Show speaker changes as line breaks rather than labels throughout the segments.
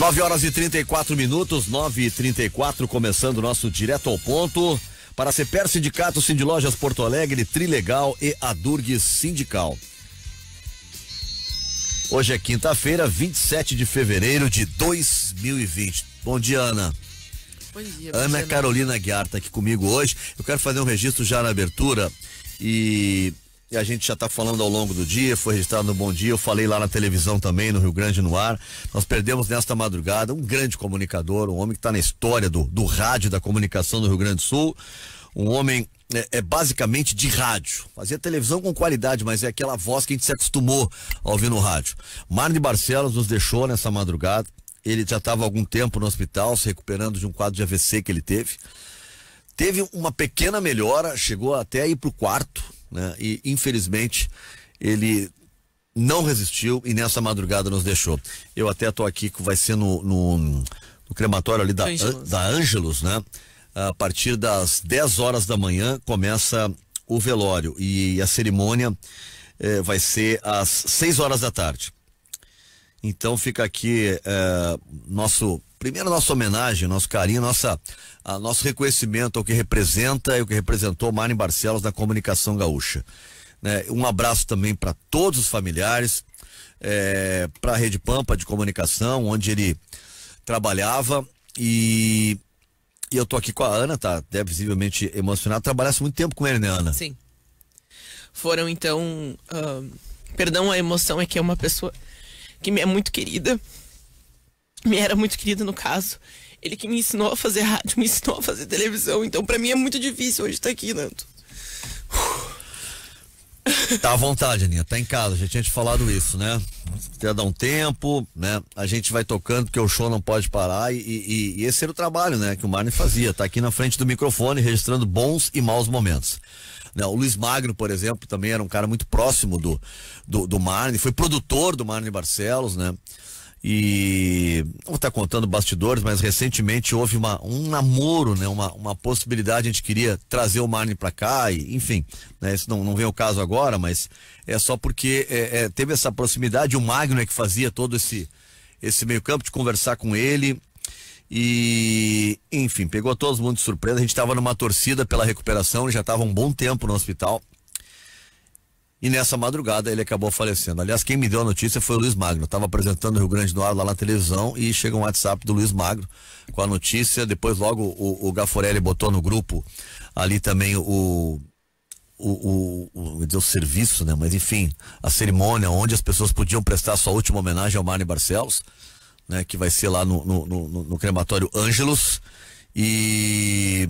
9 horas e 34 minutos, 9 e 34 começando o nosso Direto ao Ponto. Para CEPER Sindicato, Sindilojas Porto Alegre, Trilegal e Adurgues Sindical. Hoje é quinta-feira, 27 de fevereiro de 2020. Bom dia, Ana. Bom dia, Ana bom dia, Carolina Guiar está aqui comigo hoje. Eu quero fazer um registro já na abertura e e a gente já está falando ao longo do dia, foi registrado no Bom Dia, eu falei lá na televisão também, no Rio Grande no ar. Nós perdemos nesta madrugada um grande comunicador, um homem que está na história do, do rádio, da comunicação do Rio Grande do Sul, um homem é, é, basicamente de rádio. Fazia televisão com qualidade, mas é aquela voz que a gente se acostumou a ouvir no rádio. Marne Barcelos nos deixou nessa madrugada. Ele já estava algum tempo no hospital, se recuperando de um quadro de AVC que ele teve. Teve uma pequena melhora, chegou até a ir para o quarto, né? E infelizmente ele não resistiu e nessa madrugada nos deixou. Eu até tô aqui que vai ser no, no, no crematório ali da Angelus. da né? A partir das 10 horas da manhã começa o velório e a cerimônia eh, vai ser às 6 horas da tarde. Então fica aqui eh, nosso primeiro nossa homenagem, nosso carinho, nossa, a, nosso reconhecimento ao que representa e o que representou Mari Barcelos na comunicação gaúcha. Né? Um abraço também para todos os familiares, é, para a Rede Pampa de Comunicação, onde ele trabalhava e, e eu tô aqui com a Ana, tá deve visivelmente emocionada, trabalhasse muito tempo com ele, né Ana?
Sim. Foram então, uh, perdão a emoção, é que é uma pessoa que me é muito querida, me era muito querido no caso. Ele que me ensinou a fazer rádio, me ensinou a fazer televisão. Então, para mim é muito difícil hoje estar tá aqui, Nando.
Tá à vontade, Aninha. Tá em casa. Já tinha te falado isso, né? Quer dar um tempo, né? A gente vai tocando, porque o show não pode parar. E, e, e esse era o trabalho, né? Que o Marne fazia. Tá aqui na frente do microfone, registrando bons e maus momentos. Né? O Luiz Magno, por exemplo, também era um cara muito próximo do, do, do Marne. Foi produtor do Marne Barcelos, né? E vou estar tá contando bastidores, mas recentemente houve uma, um namoro, né? Uma, uma possibilidade, a gente queria trazer o Marne para cá, e, enfim, né? Isso não, não vem o caso agora, mas é só porque é, é, teve essa proximidade, o Magno é que fazia todo esse, esse meio campo de conversar com ele, e, enfim, pegou todo mundo de surpresa. A gente estava numa torcida pela recuperação, ele já estava um bom tempo no hospital. E nessa madrugada ele acabou falecendo. Aliás, quem me deu a notícia foi o Luiz Magno. Estava apresentando o Rio Grande do Ar lá na televisão e chega um WhatsApp do Luiz Magno com a notícia. Depois, logo, o, o Gaforelli botou no grupo ali também o, o, o, o, o serviço, né? Mas enfim, a cerimônia onde as pessoas podiam prestar sua última homenagem ao Marne Barcelos, né? Que vai ser lá no, no, no, no crematório Ângelos. E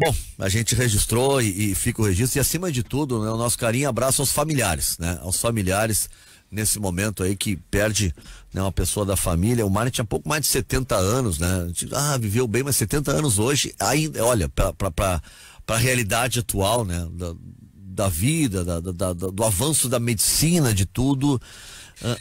Bom, a gente registrou e, e, fica o registro. E acima de tudo, né, o nosso carinho abraço aos familiares, né? Aos familiares nesse momento aí que perde né, uma pessoa da família. O Mário tinha pouco mais de 70 anos, né? Ah, viveu bem, mas 70 anos hoje, ainda, olha, para a realidade atual, né? Da, da vida, da, da, do avanço da medicina, de tudo.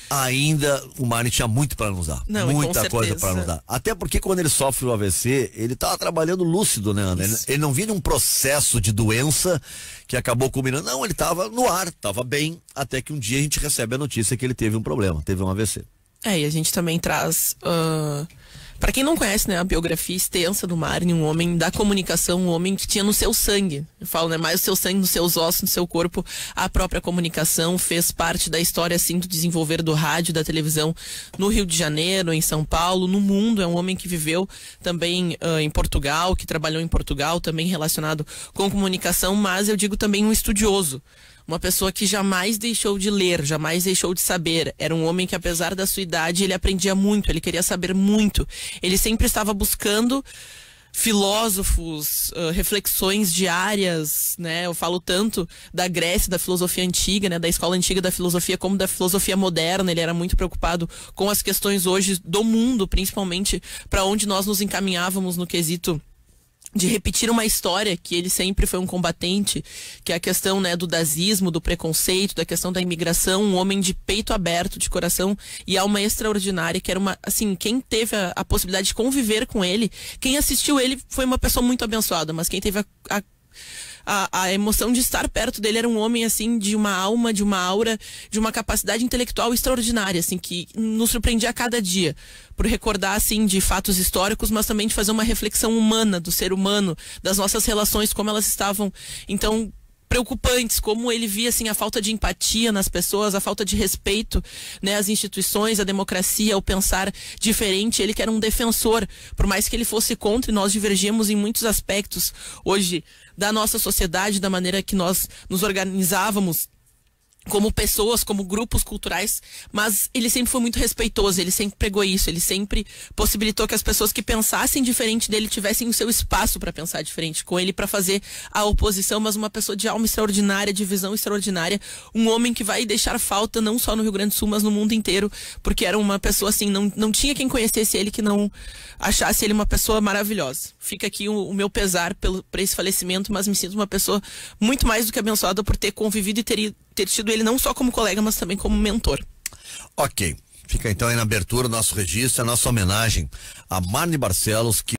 Ah, ainda o Marinho tinha muito para nos dar. Não, muita coisa para nos dar. Até porque quando ele sofre o AVC, ele estava trabalhando lúcido, né, Ana? Ele, ele, não vinha um processo de doença que acabou culminando. Não, ele estava no ar, estava bem, até que um dia a gente recebe a notícia que ele teve um problema, teve um AVC.
É, e a gente também traz. Uh para quem não conhece, né, a biografia extensa do Marne, um homem da comunicação, um homem que tinha no seu sangue, eu falo, né, mais o seu sangue, nos seus ossos, no seu corpo, a própria comunicação, fez parte da história, assim, do desenvolver do rádio, da televisão no Rio de Janeiro, em São Paulo, no mundo, é um homem que viveu também uh, em Portugal, que trabalhou em Portugal, também relacionado com comunicação, mas eu digo também um estudioso uma pessoa que jamais deixou de ler, jamais deixou de saber. Era um homem que, apesar da sua idade, ele aprendia muito, ele queria saber muito. Ele sempre estava buscando filósofos, uh, reflexões diárias, né? Eu falo tanto da Grécia, da filosofia antiga, né? Da escola antiga da filosofia, como da filosofia moderna. Ele era muito preocupado com as questões hoje do mundo, principalmente para onde nós nos encaminhávamos no quesito de repetir uma história que ele sempre foi um combatente, que é a questão né, do nazismo do preconceito, da questão da imigração, um homem de peito aberto, de coração e alma extraordinária, que era uma, assim, quem teve a, a possibilidade de conviver com ele, quem assistiu ele foi uma pessoa muito abençoada, mas quem teve a, a a, a emoção de estar perto dele. Era um homem, assim, de uma alma, de uma aura, de uma capacidade intelectual extraordinária, assim, que nos surpreendia a cada dia por recordar assim de fatos históricos, mas também de fazer uma reflexão humana do ser humano, das nossas relações como elas estavam. Então, preocupantes, como ele via assim a falta de empatia nas pessoas, a falta de respeito, né, às instituições, à democracia, o pensar diferente. Ele que era um defensor, por mais que ele fosse contra, e nós divergíamos em muitos aspectos hoje da nossa sociedade, da maneira que nós nos organizávamos como pessoas, como grupos culturais, mas ele sempre foi muito respeitoso, ele sempre pregou isso, ele sempre possibilitou que as pessoas que pensassem diferente dele tivessem o seu espaço para pensar diferente com ele, para fazer a oposição, mas uma pessoa de alma extraordinária, de visão extraordinária, um homem que vai deixar falta não só no Rio Grande do Sul, mas no mundo inteiro, porque era uma pessoa assim, não, não tinha quem conhecesse ele que não achasse ele uma pessoa maravilhosa. Fica aqui o, o meu pesar pelo, por esse falecimento, mas me sinto uma pessoa muito mais do que abençoada por ter convivido e ter ido ter tido ele não só como colega, mas também como mentor.
Ok. Fica então aí na abertura o nosso registro, a nossa homenagem a Marne Barcelos, que